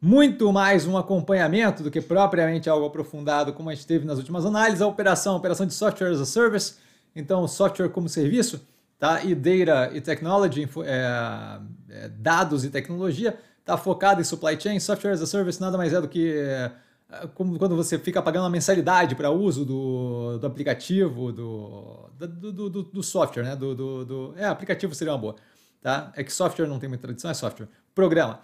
muito mais um acompanhamento do que propriamente algo aprofundado, como a gente teve nas últimas análises, a operação, a operação de software as a service, então software como serviço, tá? E data e technology, é, é, dados e tecnologia, tá focado em supply chain, software as a service nada mais é do que é, como quando você fica pagando uma mensalidade para uso do, do aplicativo, do, do, do, do software, né? Do, do, do, é, aplicativo seria uma boa, tá? É que software não tem muita tradição, é software. Programa.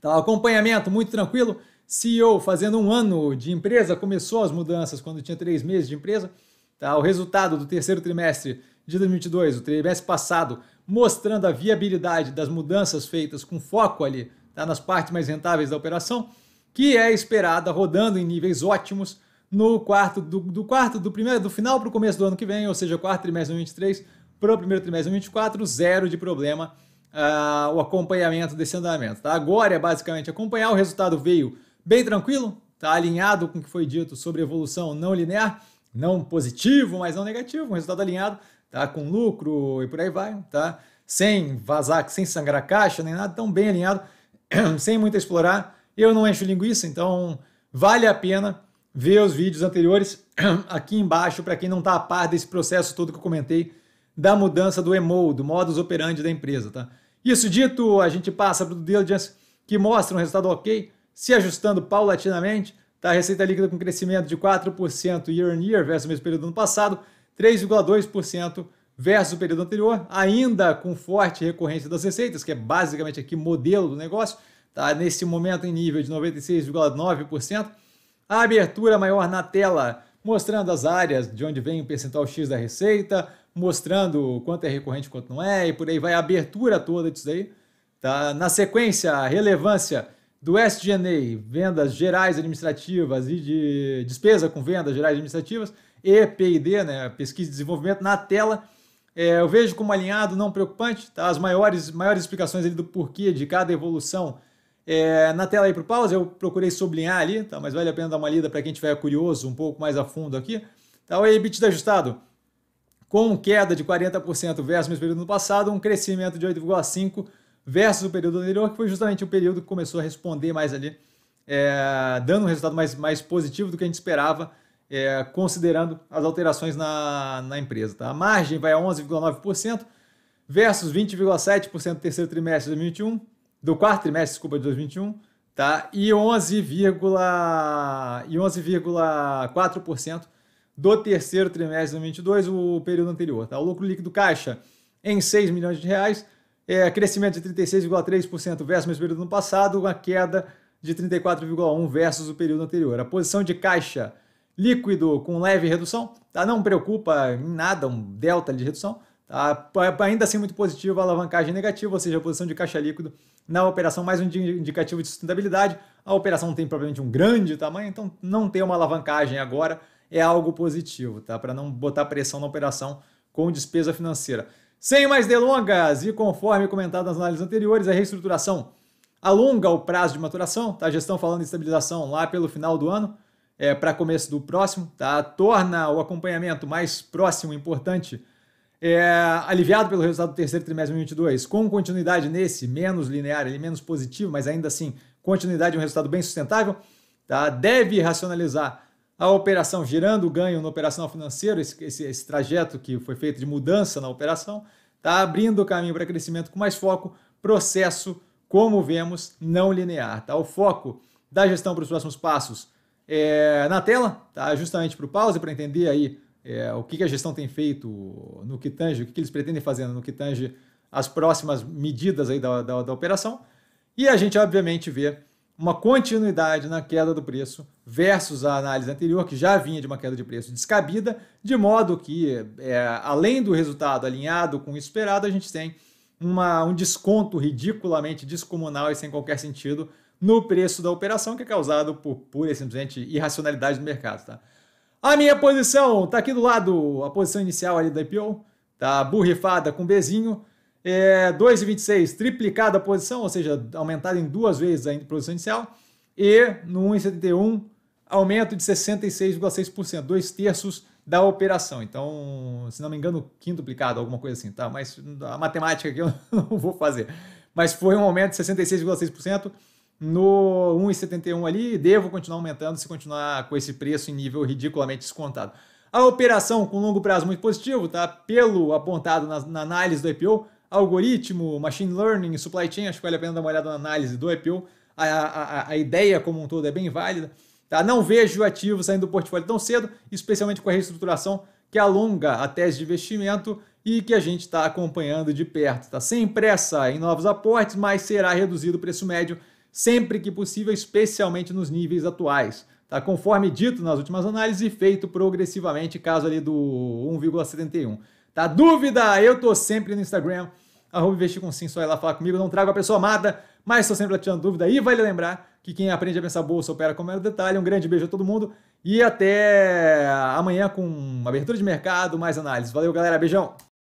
Tá, acompanhamento muito tranquilo. CEO fazendo um ano de empresa, começou as mudanças quando tinha três meses de empresa. Tá, o resultado do terceiro trimestre de 2022, o trimestre passado, mostrando a viabilidade das mudanças feitas com foco ali tá, nas partes mais rentáveis da operação, que é esperada rodando em níveis ótimos no quarto do, do quarto do primeiro do final para o começo do ano que vem, ou seja, quarto trimestre de 2023 para o primeiro trimestre de 2024, zero de problema uh, o acompanhamento desse andamento. Tá? Agora é basicamente acompanhar, o resultado veio bem tranquilo, tá alinhado com o que foi dito sobre evolução não linear, não positivo, mas não negativo, um resultado alinhado, tá? com lucro e por aí vai, tá? sem vazar, sem sangrar caixa, nem nada, tão bem alinhado, sem muito explorar. Eu não encho linguiça, então vale a pena ver os vídeos anteriores aqui embaixo para quem não está a par desse processo todo que eu comentei da mudança do EMO, do modus operandi da empresa. Tá? Isso dito, a gente passa para o diligence, que mostra um resultado ok, se ajustando paulatinamente. Tá? A receita líquida com crescimento de 4% year on year versus o mesmo período do ano passado, 3,2% versus o período anterior, ainda com forte recorrência das receitas, que é basicamente aqui modelo do negócio, tá? nesse momento em nível de 96,9%. A abertura maior na tela, mostrando as áreas de onde vem o percentual X da receita, mostrando quanto é recorrente, quanto não é, e por aí vai a abertura toda disso aí. Tá? Na sequência, a relevância do SGNA, vendas gerais administrativas e de despesa com vendas gerais administrativas, e P&D, né, pesquisa e desenvolvimento, na tela. É, eu vejo como alinhado, não preocupante, tá? as maiores, maiores explicações ali do porquê de cada evolução é, na tela aí para o pause, eu procurei sublinhar ali, tá? mas vale a pena dar uma lida para quem tiver curioso um pouco mais a fundo aqui. Tá? O EBITDA ajustado, com queda de 40% versus o mesmo período do passado, um crescimento de 8,5% versus o período anterior, que foi justamente o período que começou a responder mais ali, é, dando um resultado mais, mais positivo do que a gente esperava, é, considerando as alterações na, na empresa. Tá? A margem vai a 11,9% versus 20,7% do terceiro trimestre de 2021, do quarto trimestre, desculpa, de 2021, tá? e 11,4% 11, do terceiro trimestre de 2022, o período anterior. Tá? O lucro líquido caixa em 6 milhões de reais, é, crescimento de 36,3% versus o mesmo período do ano passado, uma queda de 34,1% versus o período anterior. A posição de caixa líquido com leve redução, tá? não preocupa em nada, um delta de redução, tá? ainda assim muito positivo a alavancagem negativa, ou seja, a posição de caixa líquido na operação mais um indicativo de sustentabilidade. A operação tem provavelmente um grande tamanho, então não tem uma alavancagem agora, é algo positivo, tá? Para não botar pressão na operação com despesa financeira. Sem mais delongas, e conforme comentado nas análises anteriores, a reestruturação alonga o prazo de maturação, tá? A gestão falando de estabilização lá pelo final do ano, é, para começo do próximo, tá? Torna o acompanhamento mais próximo e importante, é, aliviado pelo resultado do terceiro trimestre de 2022, com continuidade nesse menos linear, ele menos positivo, mas ainda assim continuidade de um resultado bem sustentável, tá? Deve racionalizar a operação gerando o ganho no operacional financeiro, esse, esse, esse trajeto que foi feito de mudança na operação, está abrindo o caminho para crescimento com mais foco, processo, como vemos, não linear. Tá? O foco da gestão para os próximos passos é na tela, tá? justamente para o pause, para entender aí é, o que, que, a gestão tem feito no que tange, o que, que, eles pretendem fazer no que tange as próximas medidas aí da, da, da operação. E a gente, obviamente, vê uma continuidade na queda do preço versus a análise anterior, que já vinha de uma queda de preço descabida, de modo que, é, além do resultado alinhado com o esperado, a gente tem uma, um desconto ridiculamente descomunal e sem qualquer sentido no preço da operação, que é causado por pura e simplesmente irracionalidade do mercado. Tá? A minha posição está aqui do lado, a posição inicial ali da IPO, tá burrifada com Bzinho, é, 2,26, triplicada a posição, ou seja, aumentada em duas vezes a produção inicial. E no 1,71, aumento de 66,6%, dois terços da operação. Então, se não me engano, quintuplicado, alguma coisa assim, tá? Mas a matemática aqui eu não vou fazer. Mas foi um aumento de 66,6% no 1,71 ali e devo continuar aumentando se continuar com esse preço em nível ridiculamente descontado. A operação com longo prazo muito positivo, tá? Pelo apontado na, na análise do IPO, algoritmo, machine learning, supply chain, acho que vale a pena dar uma olhada na análise do IPO. A, a, a ideia como um todo é bem válida. Tá? Não vejo ativo saindo do portfólio tão cedo, especialmente com a reestruturação que alonga a tese de investimento e que a gente está acompanhando de perto. Tá? Sem pressa em novos aportes, mas será reduzido o preço médio sempre que possível, especialmente nos níveis atuais. Tá? Conforme dito nas últimas análises, feito progressivamente, caso ali do 1,71. Tá dúvida? Eu tô sempre no Instagram, arroba investir com sim, só ir lá falar comigo. Não trago a pessoa amada, mas tô sempre tirando dúvida. E vale lembrar que quem aprende a pensar bolsa opera como era o detalhe. Um grande beijo a todo mundo e até amanhã com abertura de mercado, mais análise. Valeu, galera. Beijão!